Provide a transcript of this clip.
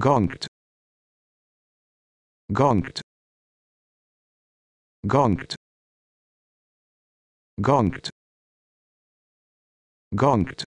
Gonged. Gonged. Gonged. Gonged. Gonged.